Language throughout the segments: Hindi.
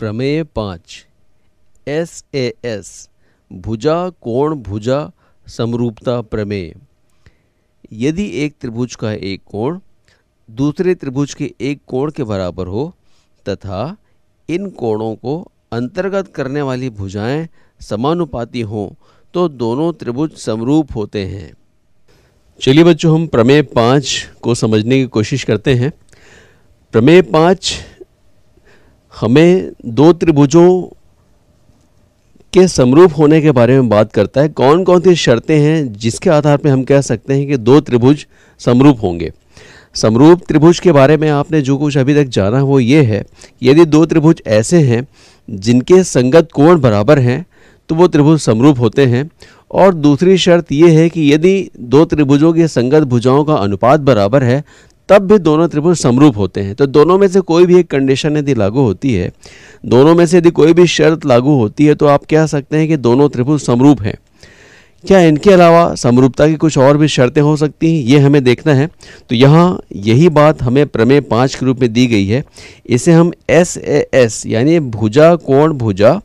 प्रमेय पाँच एस ए एस भुजा कोण भुजा समरूपता प्रमेय यदि एक त्रिभुज का एक कोण दूसरे त्रिभुज के एक कोण के बराबर हो तथा इन कोणों को अंतर्गत करने वाली भुजाएं समानुपाती हों तो दोनों त्रिभुज समरूप होते हैं चलिए बच्चों हम प्रमेय पाँच को समझने की कोशिश करते हैं प्रमेय पाँच हमें दो त्रिभुजों के समरूप होने के बारे में बात करता है कौन कौन सी शर्तें हैं जिसके आधार पर हम कह सकते हैं कि दो त्रिभुज समरूप होंगे समरूप त्रिभुज के बारे में आपने जो कुछ अभी तक जाना वो ये है यदि दो त्रिभुज ऐसे हैं जिनके संगत कोण बराबर हैं तो वो त्रिभुज समरूप होते हैं और दूसरी शर्त ये है कि यदि दो त्रिभुजों के संगत भुजाओं का अनुपात बराबर है तब भी दोनों त्रिभुज समरूप होते हैं तो दोनों में से कोई भी एक कंडीशन यदि लागू होती है दोनों में से यदि कोई भी शर्त लागू होती है तो आप कह सकते हैं कि दोनों त्रिभुज समरूप हैं क्या इनके अलावा समरूपता की कुछ और भी शर्तें हो सकती हैं ये हमें देखना है तो यहाँ यही बात हमें प्रमेय पाँच के रूप में दी गई है इसे हम एस ए एस यानी भुजा कोण भुजा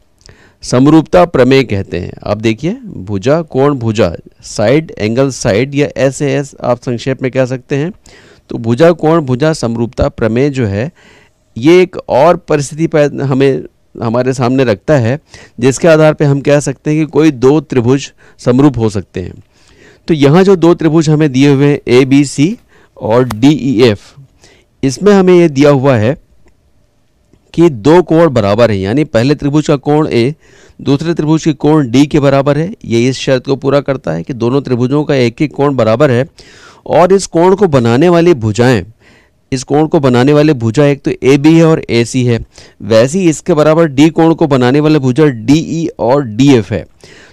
समरूपता प्रमेय कहते हैं आप देखिए भुजा कोण भुजा साइड एंगल साइड या एस ए एस आप संक्षेप में कह सकते हैं तो भुजा कोण भुजा समरूपता प्रमेय जो है ये एक और परिस्थिति हमें हमारे सामने रखता है जिसके आधार पर हम कह सकते हैं कि कोई दो त्रिभुज समरूप हो सकते हैं तो यहाँ जो दो त्रिभुज हमें दिए हुए हैं ए बी सी और डी ई एफ इसमें हमें यह दिया हुआ है कि दो कोण बराबर है यानी पहले त्रिभुज का कोण ए दूसरे त्रिभुज के कोण डी के बराबर है ये इस शर्त को पूरा करता है कि दोनों त्रिभुजों का एक ही कोण बराबर है और इस कोण को बनाने वाली भुजाएं इस कोण को बनाने वाले भुजा एक तो ए बी है और ए सी है वैसे ही इसके बराबर डी कोण को बनाने वाले भुजा डी ई e और डी एफ है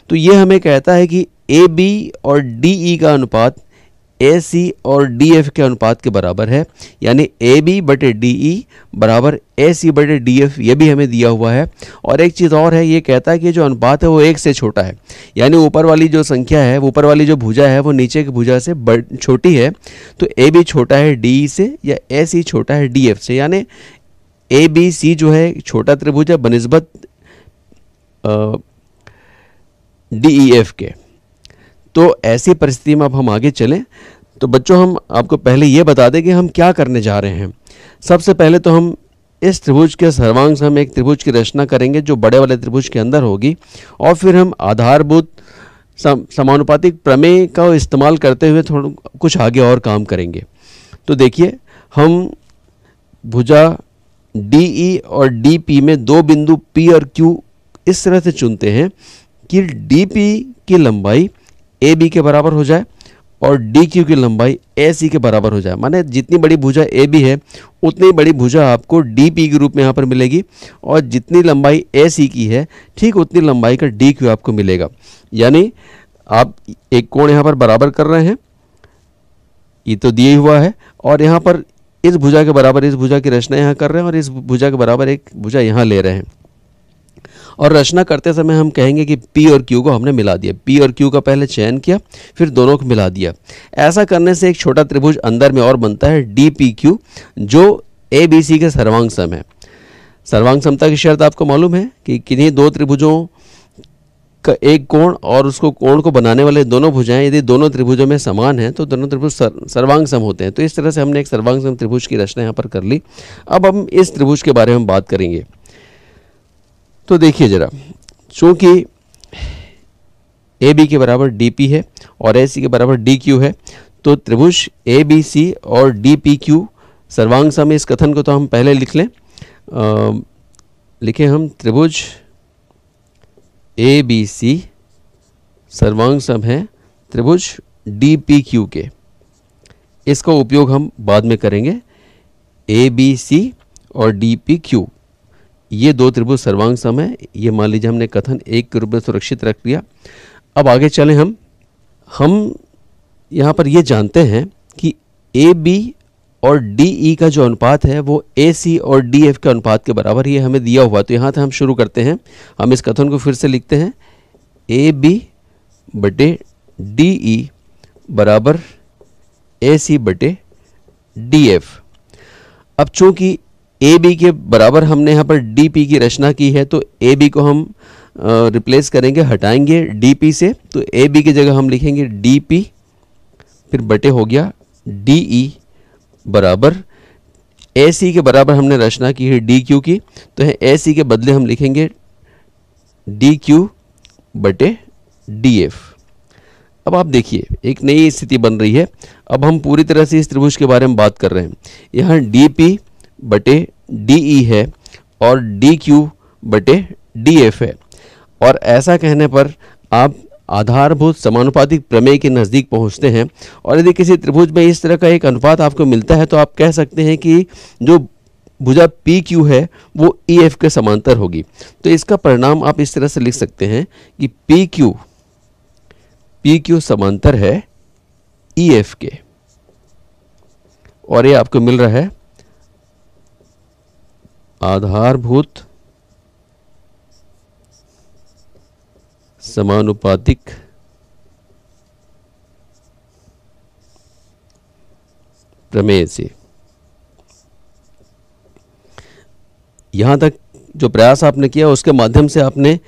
तो ये हमें कहता है कि ए बी और डी ई e का अनुपात ए सी और डी एफ के अनुपात के बराबर है यानी ए बी बटे डी ई e बराबर ए सी बटे डी एफ ये भी हमें दिया हुआ है और एक चीज़ और है ये कहता है कि जो अनुपात है वो एक से छोटा है यानी ऊपर वाली जो संख्या है ऊपर वाली जो भुजा है वो नीचे की भुजा से छोटी है तो ए बी छोटा है डी ई e से या ए सी छोटा है डी एफ से यानी ए बी सी जो है छोटा त्रिभुज है बनस्बत डी ई एफ e के तो ऐसी परिस्थिति में अब हम आगे चलें तो बच्चों हम आपको पहले ये बता दें कि हम क्या करने जा रहे हैं सबसे पहले तो हम इस त्रिभुज के सर्वांग से हम एक त्रिभुज की रचना करेंगे जो बड़े वाले त्रिभुज के अंदर होगी और फिर हम आधारभूत समानुपातिक प्रमेय का इस्तेमाल करते हुए थोड़ा कुछ आगे और काम करेंगे तो देखिए हम भुजा डी ई और डी पी में दो बिंदु पी और क्यू इस तरह से चुनते हैं कि डी पी की लंबाई ए बी के बराबर हो जाए और डी क्यू की लंबाई ए सी के बराबर हो जाए माने जितनी बड़ी भुजा ए बी है उतनी बड़ी भुजा आपको डी पी के रूप में यहाँ पर मिलेगी और जितनी लंबाई ए सी की है ठीक उतनी लंबाई का डी क्यू आपको मिलेगा यानी आप एक कोण यहाँ पर बराबर कर रहे हैं ये तो दिए हुआ है और यहाँ पर इस भुजा के बराबर इस भुजा की रचना यहाँ कर रहे हैं और इस भुजा के बराबर एक भुजा यहाँ ले रहे हैं और रचना करते समय हम कहेंगे कि पी और क्यू को हमने मिला दिया पी और क्यू का पहले चयन किया फिर दोनों को मिला दिया ऐसा करने से एक छोटा त्रिभुज अंदर में और बनता है डी पी क्यू जो ए बी सी के सर्वांग सम है सर्वांग समता की शर्त आपको मालूम है कि किन्हीं दो त्रिभुजों का एक कोण और उसको कोण को बनाने वाले दोनों भुजाएं यदि दोनों त्रिभुजों में समान हैं तो दोनों त्रिभुज सर, सर्वांग सम होते हैं तो इस तरह से हमने एक सर्वांग सम त्रिभुज की रचना यहाँ पर कर ली अब हम इस त्रिभुज के बारे में बात करेंगे तो देखिए ज़रा चूंकि ए बी के बराबर डी पी है और ए सी के बराबर डी क्यू है तो त्रिभुज ए बी सी और डी पी क्यू सर्वांग समय इस कथन को तो हम पहले लिख लें लिखें हम त्रिभुज ए बी सी सर्वांग सम है त्रिभुज डी पी क्यू के इसका उपयोग हम बाद में करेंगे ए बी सी और डी पी क्यू ये दो त्रिभुज सर्वांग सम है ये मान लीजिए हमने कथन एक के रूप में सुरक्षित रख लिया अब आगे चलें हम हम यहाँ पर ये जानते हैं कि ए बी और डी ई e का जो अनुपात है वो ए सी और डी एफ के अनुपात के बराबर ये हमें दिया हुआ तो यहाँ से हम शुरू करते हैं हम इस कथन को फिर से लिखते हैं ए बी बटे डी ई e बराबर ए सी बटे डी एफ अब चूंकि ए बी के बराबर हमने यहाँ पर डी पी की रचना की है तो ए बी को हम रिप्लेस करेंगे हटाएंगे डी पी से तो ए बी की जगह हम लिखेंगे डी पी फिर बटे हो गया डी ई e बराबर ए सी के बराबर हमने रचना की है डी क्यू की तो है ए सी के बदले हम लिखेंगे डी क्यू बटे डी एफ अब आप देखिए एक नई स्थिति बन रही है अब हम पूरी तरह से इस त्रिभुज के बारे में बात कर रहे हैं यहाँ डी पी बटे डी ई e है और डी क्यू बटे डी एफ है और ऐसा कहने पर आप आधारभूत समानुपातिक प्रमेय के नज़दीक पहुंचते हैं और यदि किसी त्रिभुज में इस तरह का एक अनुपात आपको मिलता है तो आप कह सकते हैं कि जो भुजा पी क्यू है वो ई e एफ के समांतर होगी तो इसका परिणाम आप इस तरह से लिख सकते हैं कि पी क्यू पी क्यू समांतर है ई e एफ के और ये आपको मिल रहा है आधारभूत समानुपातिक प्रमेय से यहां तक जो प्रयास आपने किया उसके माध्यम से आपने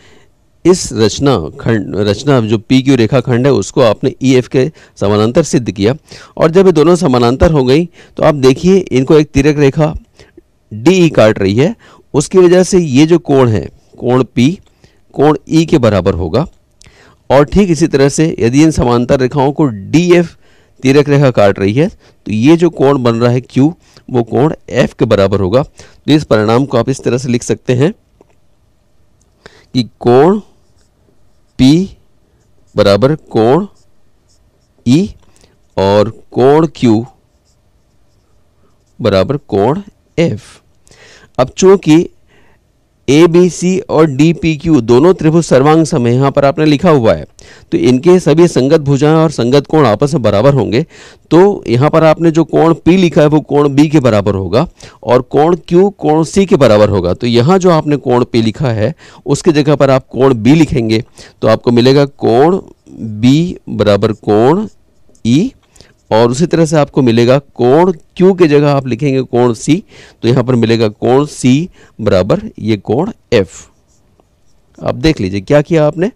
इस रचना खंड रचना जो पी क्यू रेखा खंड है उसको आपने ई एफ के समानांतर सिद्ध किया और जब ये दोनों समानांतर हो गई तो आप देखिए इनको एक तिरक रेखा डी e काट रही है उसकी वजह से ये जो कोण है कोण पी कोण ई e के बराबर होगा और ठीक इसी तरह से यदि इन समांतर रेखाओं को डी एफ तिरक रेखा काट रही है तो ये जो कोण बन रहा है क्यू वो कोण एफ के बराबर होगा तो इस परिणाम को आप इस तरह से लिख सकते हैं कि कोण पी बराबर कोण ई e और कोण क्यू बराबर कोण एफ अब चूंकि ए बी सी और डी पी क्यू दोनों त्रिभुज सर्वांग समय यहाँ पर आपने लिखा हुआ है तो इनके सभी संगत भुजाएं और संगत कोण आपस में बराबर होंगे तो यहाँ पर आपने जो कोण पी लिखा है वो कोण बी के बराबर होगा और कोण क्यू कोण सी के बराबर होगा तो यहाँ जो आपने कोण पी लिखा है उसकी जगह पर आप कोण बी लिखेंगे तो आपको मिलेगा कोण बी बराबर कोण ई e, और उसी तरह से आपको मिलेगा कोण क्यू की जगह आप लिखेंगे कोण सी तो यहां पर मिलेगा कोण सी बराबर ये कोण एफ़ अब देख लीजिए क्या किया आपने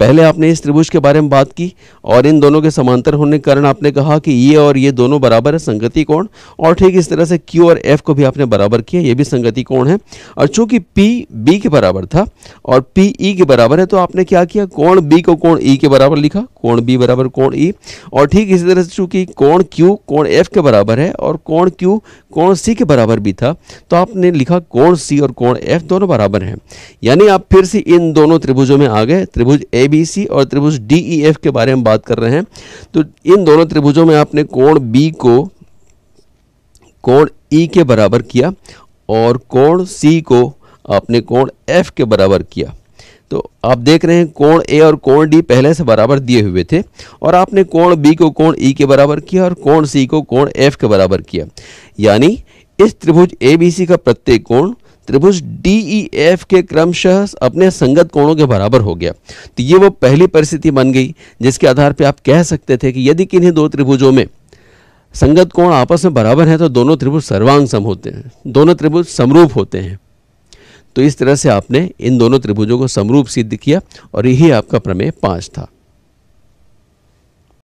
पहले आपने इस त्रिभुज के बारे में बात की और इन दोनों के समांतर होने के कारण आपने कहा कि ये और ये दोनों बराबर है संगति कोण और ठीक इस तरह से Q और F को भी आपने बराबर किया ये भी संगति कोण है और चूंकि P B के बराबर था और P E के बराबर है तो आपने क्या किया कोण B को कोण E के बराबर लिखा कोण B बराबर कोण E और ठीक इसी तरह से चूंकि कोण Q कोण F के बराबर है और कोण Q कोण C के बराबर भी था तो आपने लिखा कोण C और कोण F दोनों बराबर हैं यानी आप फिर से इन इन दोनों त्रिभुजों में आ गए त्रिभुज ए बी सी और त्रिभुज डी ई एफ के बारे में बात कर रहे हैं तो इन दोनों त्रिभुजों में आपने कोण बी को कोण ई e के बराबर किया और कोण सी को आपने कोण एफ के बराबर किया तो आप देख रहे हैं कोण ए और कोण डी पहले से बराबर दिए हुए थे और आपने कोण बी को कोण ई e के बराबर किया और कोण सी को कोण एफ के बराबर किया यानी इस त्रिभुज ए बी सी का प्रत्येक कोण त्रिभुज एफ e के क्रमशः अपने संगत कोणों के बराबर हो गया तो ये वो पहली परिस्थिति बन गई जिसके आधार पर आप कह सकते थे कि यदि किन्हीं दो त्रिभुजों में संगत कोण आपस में बराबर है तो दोनों त्रिभुज सर्वांग सम होते हैं दोनों त्रिभुज समरूप होते हैं तो इस तरह से आपने इन दोनों त्रिभुजों को समरूप सिद्ध किया और यही आपका प्रमेय पांच था